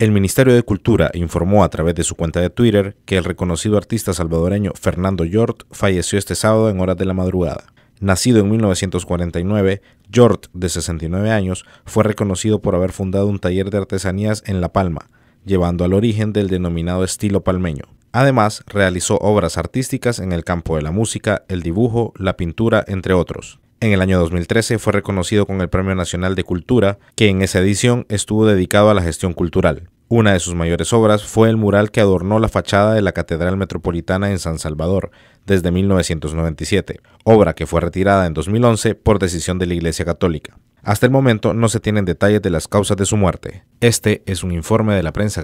El Ministerio de Cultura informó a través de su cuenta de Twitter que el reconocido artista salvadoreño Fernando Yort falleció este sábado en horas de la madrugada. Nacido en 1949, Yort, de 69 años, fue reconocido por haber fundado un taller de artesanías en La Palma, llevando al origen del denominado estilo palmeño. Además, realizó obras artísticas en el campo de la música, el dibujo, la pintura, entre otros. En el año 2013 fue reconocido con el Premio Nacional de Cultura, que en esa edición estuvo dedicado a la gestión cultural. Una de sus mayores obras fue el mural que adornó la fachada de la Catedral Metropolitana en San Salvador desde 1997, obra que fue retirada en 2011 por decisión de la Iglesia Católica. Hasta el momento no se tienen detalles de las causas de su muerte. Este es un informe de la prensa